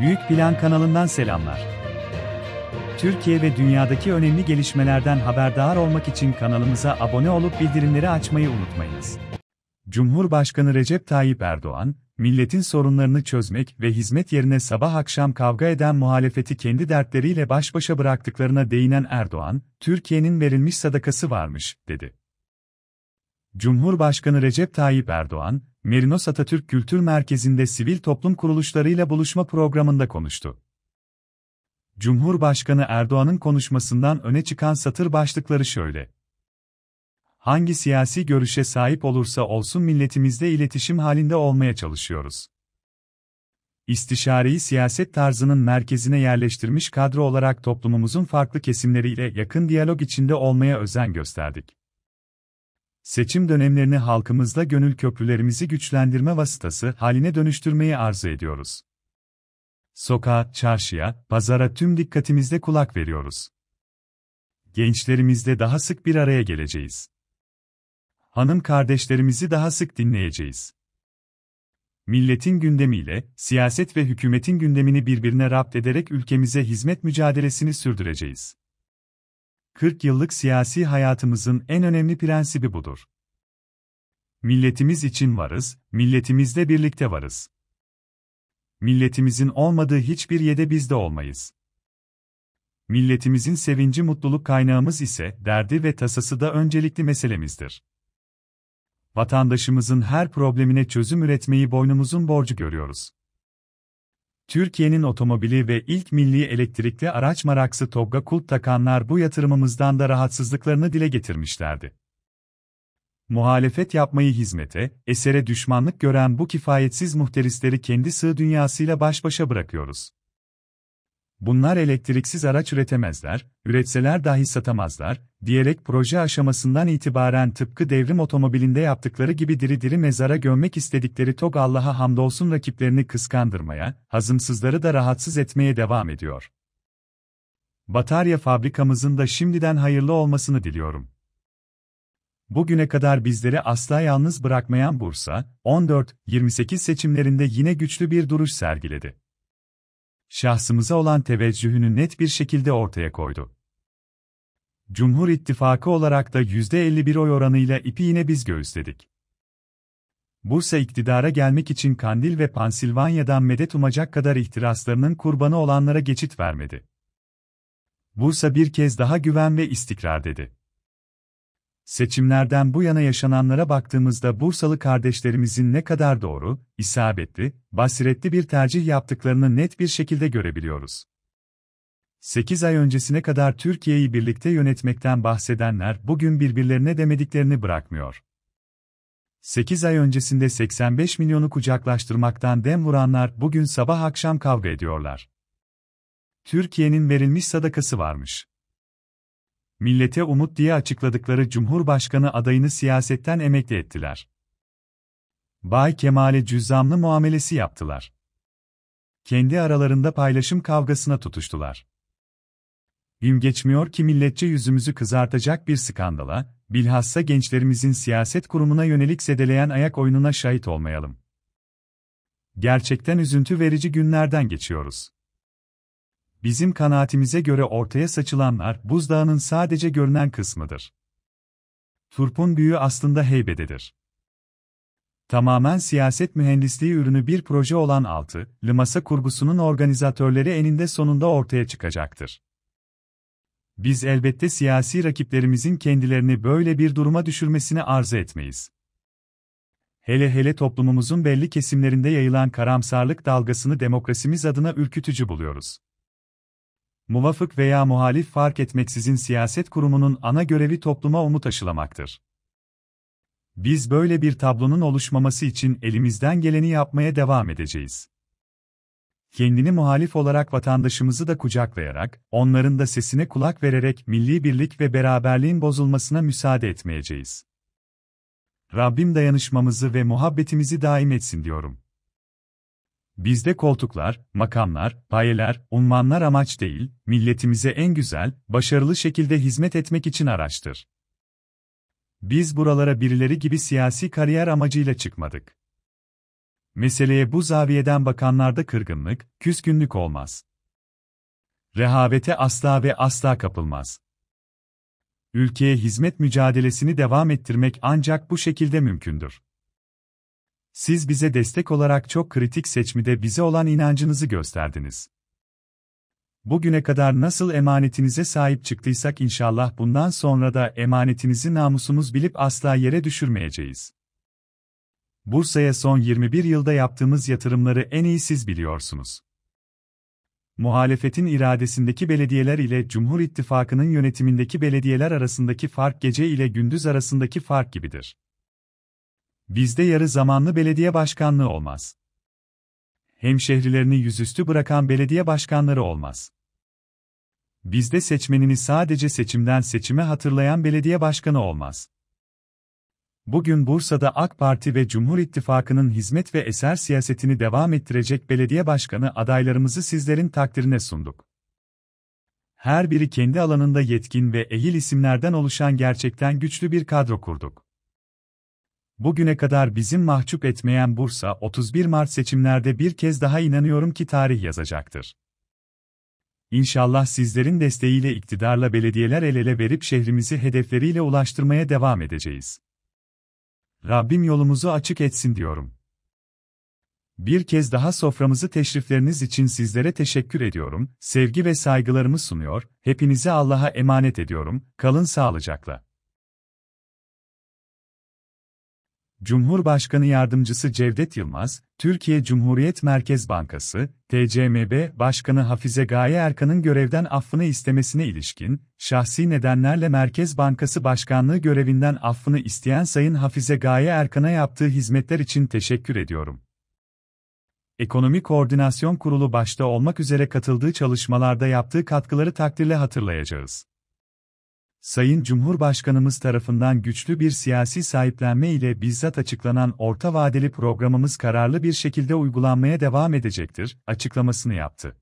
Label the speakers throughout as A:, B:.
A: Büyük Plan kanalından selamlar. Türkiye ve dünyadaki önemli gelişmelerden haberdar olmak için kanalımıza abone olup bildirimleri açmayı unutmayınız. Cumhurbaşkanı Recep Tayyip Erdoğan, milletin sorunlarını çözmek ve hizmet yerine sabah akşam kavga eden muhalefeti kendi dertleriyle baş başa bıraktıklarına değinen Erdoğan, Türkiye'nin verilmiş sadakası varmış, dedi. Cumhurbaşkanı Recep Tayyip Erdoğan, Merinos Atatürk Kültür Merkezi'nde sivil toplum kuruluşlarıyla buluşma programında konuştu. Cumhurbaşkanı Erdoğan'ın konuşmasından öne çıkan satır başlıkları şöyle. Hangi siyasi görüşe sahip olursa olsun milletimizle iletişim halinde olmaya çalışıyoruz. İstişareyi siyaset tarzının merkezine yerleştirmiş kadro olarak toplumumuzun farklı kesimleriyle yakın diyalog içinde olmaya özen gösterdik seçim dönemlerini halkımızda gönül köprülerimizi güçlendirme vasıtası haline dönüştürmeyi arzu ediyoruz. Sokağa, çarşıya, pazara tüm dikkatimizle kulak veriyoruz. Gençlerimizle daha sık bir araya geleceğiz. Hanım kardeşlerimizi daha sık dinleyeceğiz. Milletin gündemiyle, siyaset ve hükümetin gündemini birbirine rapt ederek ülkemize hizmet mücadelesini sürdüreceğiz. 40 yıllık siyasi hayatımızın en önemli prensibi budur. Milletimiz için varız, milletimizle birlikte varız. Milletimizin olmadığı hiçbir yede biz de olmayız. Milletimizin sevinci mutluluk kaynağımız ise derdi ve tasası da öncelikli meselemizdir. Vatandaşımızın her problemine çözüm üretmeyi boynumuzun borcu görüyoruz. Türkiye'nin otomobili ve ilk milli elektrikli araç maraksı Tolga Kulp takanlar bu yatırımımızdan da rahatsızlıklarını dile getirmişlerdi. Muhalefet yapmayı hizmete, esere düşmanlık gören bu kifayetsiz muhterisleri kendi sığ dünyasıyla baş başa bırakıyoruz bunlar elektriksiz araç üretemezler, üretseler dahi satamazlar, diyerek proje aşamasından itibaren tıpkı devrim otomobilinde yaptıkları gibi diri diri mezara gömmek istedikleri TOG Allah'a hamdolsun rakiplerini kıskandırmaya, hazımsızları da rahatsız etmeye devam ediyor. Batarya fabrikamızın da şimdiden hayırlı olmasını diliyorum. Bugüne kadar bizleri asla yalnız bırakmayan Bursa, 14-28 seçimlerinde yine güçlü bir duruş sergiledi şahsımıza olan teveccühünü net bir şekilde ortaya koydu. Cumhur İttifakı olarak da %51 oy oranıyla ipi yine biz göğüsledik. Bursa iktidara gelmek için Kandil ve Pansilvanya'dan medet umacak kadar ihtiraslarının kurbanı olanlara geçit vermedi. Bursa bir kez daha güven ve istikrar dedi. Seçimlerden bu yana yaşananlara baktığımızda Bursalı kardeşlerimizin ne kadar doğru, isabetli, basiretli bir tercih yaptıklarını net bir şekilde görebiliyoruz. 8 ay öncesine kadar Türkiye'yi birlikte yönetmekten bahsedenler bugün birbirlerine demediklerini bırakmıyor. 8 ay öncesinde 85 milyonu kucaklaştırmaktan dem vuranlar bugün sabah akşam kavga ediyorlar. Türkiye'nin verilmiş sadakası varmış millete umut diye açıkladıkları Cumhurbaşkanı adayını siyasetten emekli ettiler. Bay Kemal'e cüzzamlı muamelesi yaptılar. Kendi aralarında paylaşım kavgasına tutuştular. Gün geçmiyor ki milletçe yüzümüzü kızartacak bir skandala, bilhassa gençlerimizin siyaset kurumuna yönelik sedeleyen ayak oyununa şahit olmayalım. Gerçekten üzüntü verici günlerden geçiyoruz. Bizim kanaatimize göre ortaya saçılanlar buzdağının sadece görünen kısmıdır. Turp'un büyüğü aslında heybededir. Tamamen siyaset mühendisliği ürünü bir proje olan altı, Limasa kurgusunun organizatörleri eninde sonunda ortaya çıkacaktır. Biz elbette siyasi rakiplerimizin kendilerini böyle bir duruma düşürmesini arzu etmeyiz. Hele hele toplumumuzun belli kesimlerinde yayılan karamsarlık dalgasını demokrasimiz adına ürkütücü buluyoruz muvafık veya muhalif fark etmeksizin siyaset kurumunun ana görevi topluma umut aşılamaktır. Biz böyle bir tablonun oluşmaması için elimizden geleni yapmaya devam edeceğiz. Kendini muhalif olarak vatandaşımızı da kucaklayarak, onların da sesine kulak vererek milli birlik ve beraberliğin bozulmasına müsaade etmeyeceğiz. Rabbim dayanışmamızı ve muhabbetimizi daim etsin diyorum. Bizde koltuklar, makamlar, payeler, unvanlar amaç değil, milletimize en güzel, başarılı şekilde hizmet etmek için araçtır. Biz buralara birileri gibi siyasi kariyer amacıyla çıkmadık. Meseleye bu zaviyeden bakanlarda kırgınlık, küskünlük olmaz. Rehavete asla ve asla kapılmaz. Ülkeye hizmet mücadelesini devam ettirmek ancak bu şekilde mümkündür. Siz bize destek olarak çok kritik seçmide bize olan inancınızı gösterdiniz. Bugüne kadar nasıl emanetinize sahip çıktıysak inşallah bundan sonra da emanetinizi namusumuz bilip asla yere düşürmeyeceğiz. Bursa'ya son 21 yılda yaptığımız yatırımları en iyi siz biliyorsunuz. Muhalefetin iradesindeki belediyeler ile Cumhur İttifakı'nın yönetimindeki belediyeler arasındaki fark gece ile gündüz arasındaki fark gibidir. Bizde yarı zamanlı belediye başkanlığı olmaz. Hemşehrilerini yüzüstü bırakan belediye başkanları olmaz. Bizde seçmenini sadece seçimden seçime hatırlayan belediye başkanı olmaz. Bugün Bursa'da AK Parti ve Cumhur İttifakı'nın hizmet ve eser siyasetini devam ettirecek belediye başkanı adaylarımızı sizlerin takdirine sunduk. Her biri kendi alanında yetkin ve ehil isimlerden oluşan gerçekten güçlü bir kadro kurduk. Bugüne kadar bizim mahcup etmeyen Bursa 31 Mart seçimlerde bir kez daha inanıyorum ki tarih yazacaktır. İnşallah sizlerin desteğiyle iktidarla belediyeler el ele verip şehrimizi hedefleriyle ulaştırmaya devam edeceğiz. Rabbim yolumuzu açık etsin diyorum. Bir kez daha soframızı teşrifleriniz için sizlere teşekkür ediyorum, sevgi ve saygılarımı sunuyor, hepinizi Allah'a emanet ediyorum, kalın sağlıcakla. Cumhurbaşkanı Yardımcısı Cevdet Yılmaz, Türkiye Cumhuriyet Merkez Bankası, TCMB Başkanı Hafize Gaye Erkan'ın görevden affını istemesine ilişkin, şahsi nedenlerle Merkez Bankası Başkanlığı görevinden affını isteyen Sayın Hafize Gaye Erkan'a yaptığı hizmetler için teşekkür ediyorum. Ekonomi Koordinasyon Kurulu başta olmak üzere katıldığı çalışmalarda yaptığı katkıları takdirle hatırlayacağız. Sayın Cumhurbaşkanımız tarafından güçlü bir siyasi sahiplenme ile bizzat açıklanan orta vadeli programımız kararlı bir şekilde uygulanmaya devam edecektir, açıklamasını yaptı.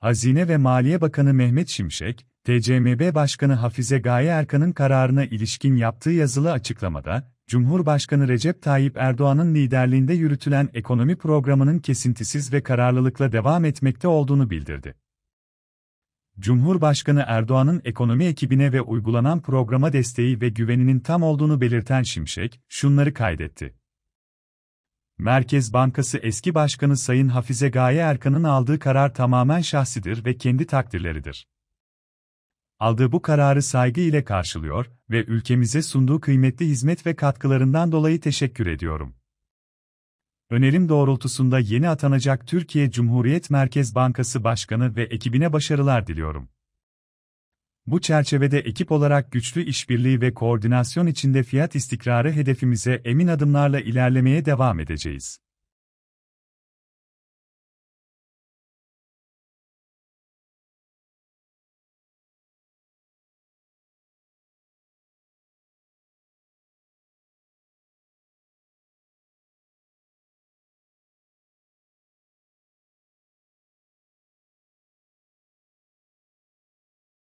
A: Hazine ve Maliye Bakanı Mehmet Şimşek, TCMB Başkanı Hafize Gaye Erkan'ın kararına ilişkin yaptığı yazılı açıklamada, Cumhurbaşkanı Recep Tayyip Erdoğan'ın liderliğinde yürütülen ekonomi programının kesintisiz ve kararlılıkla devam etmekte olduğunu bildirdi. Cumhurbaşkanı Erdoğan'ın ekonomi ekibine ve uygulanan programa desteği ve güveninin tam olduğunu belirten Şimşek, şunları kaydetti. Merkez Bankası eski başkanı Sayın Hafize Gaye Erkan'ın aldığı karar tamamen şahsidir ve kendi takdirleridir. Aldığı bu kararı saygı ile karşılıyor ve ülkemize sunduğu kıymetli hizmet ve katkılarından dolayı teşekkür ediyorum. Önerim doğrultusunda yeni atanacak Türkiye Cumhuriyet Merkez Bankası Başkanı ve ekibine başarılar diliyorum. Bu çerçevede ekip olarak güçlü işbirliği ve koordinasyon içinde fiyat istikrarı hedefimize emin adımlarla ilerlemeye devam edeceğiz.